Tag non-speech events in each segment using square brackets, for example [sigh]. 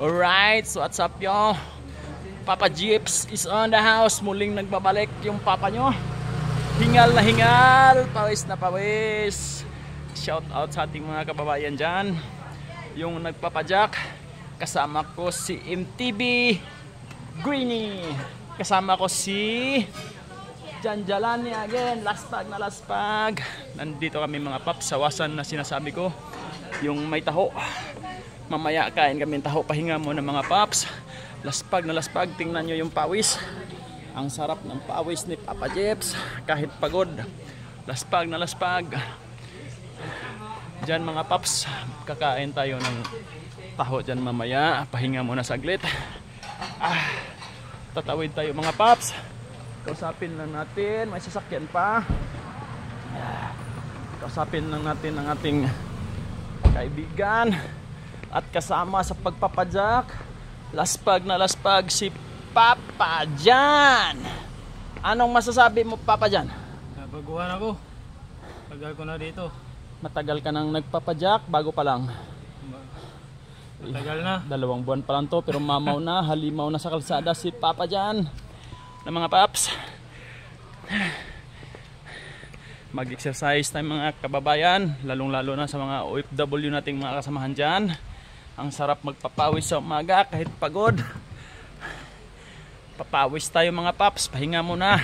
Alright, so what's up yo? Papa Jeeps is on the house. Muling nagbabalik yung papa nyo. Hingal na hingal, pawis na pawis. Shout out sa ating mga kababayan dyan. Yung nagpapajak, kasama ko si MTB Greeny. Kasama ko si Janjalani again. Last pag na last pag. Nandito kami mga paps, sawasan na sinasabi ko yung may taho mamaya kain kami ng taho pahinga muna mga paps laspag na laspag tingnan nyo yung pawis ang sarap ng pawis ni Papa Jeps kahit pagod laspag na laspag dyan mga paps kakain tayo ng taho dyan mamaya pahinga muna saglit ah, tatawid tayo mga paps kausapin lang natin may sasakyan pa ah, kausapin lang natin ang ating kaibigan at kasama sa pagpapadyak laspag na laspag si Papa Jan anong masasabi mo Papa Jan? nabaguhan ako tagal ko na dito matagal ka nang nagpapadyak bago pa lang matagal na dalawang buwan pa lang to pero mamaw na halimaw na sa kalsada si Papa Jan ng mga paps mag-exercise tayo mga kababayan lalong lalo na sa mga OFW nating mga kasamahan dyan ang sarap magpapawis sa umaga kahit pagod papawis tayo mga paps pahinga muna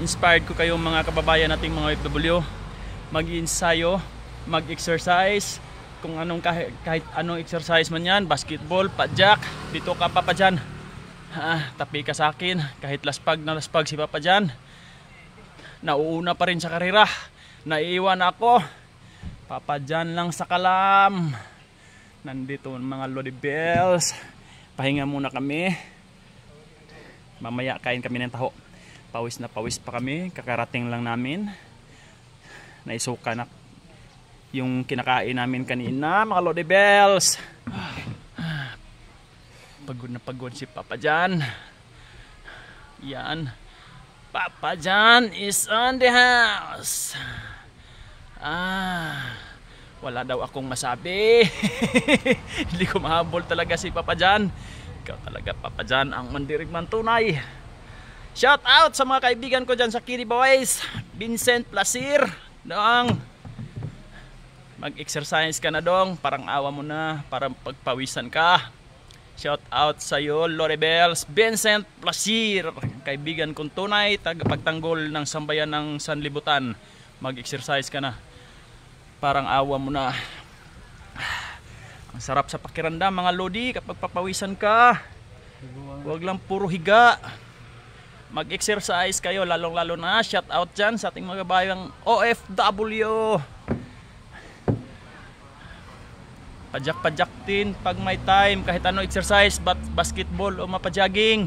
inspired ko kayong mga kababayan nating mga OFW mag-insayo mag-exercise kung anong kahit, kahit anong exercise man yan basketball, padjak dito ka pa pa dyan ah, tapi ka sa akin kahit laspag na laspag si Papa Jan nauuna pa rin sa karera naiiwan ako Papa Jan lang sa kalam nandito mga lodi bells pahinga muna kami mamaya kain kami ng taho pawis na pawis pa kami kakarating lang namin naisuka na yung kinakain namin kanina mga lodi bells ah. Pagod na pagod si Papa Jan. Yan. Papa Jan is on the house. Ah, wala daw akong masabi. [laughs] Hindi ko mahabol talaga si Papa Jan. Ikaw talaga Papa Jan ang mandirigman tunay. Shout out sa mga kaibigan ko dyan sa Kiri Boys. Vincent Plasir. Noong mag-exercise ka na dong. Parang awa mo na. Parang pagpawisan ka. Shout out sa iyo, Loribels Vincent Plasir, kaibigan kong tunay, tagapagtanggol ng sambayan ng Sanlibutan. Mag-exercise ka na. Parang awa mo na. Ang sarap sa pakiramdam mga lodi kapag papawisan ka. Huwag lang puro higa. Mag-exercise kayo lalong-lalo na. Shout out dyan sa ating mga bayang OFW. Pajak-pajak din pag may time. Kahit ano exercise, bat basketball o mapajaging.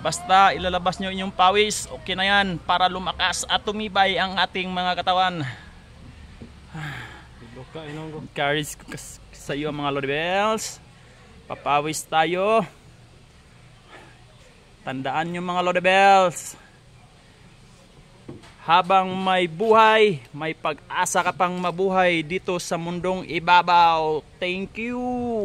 Basta ilalabas nyo inyong pawis, okay na yan para lumakas at tumibay ang ating mga katawan. Encourage ko sa iyo mga Lord Bells. Papawis tayo. Tandaan nyo mga Lord Bells. Habang may buhay, may pag-asa ka pang mabuhay dito sa mundong ibabaw. Thank you!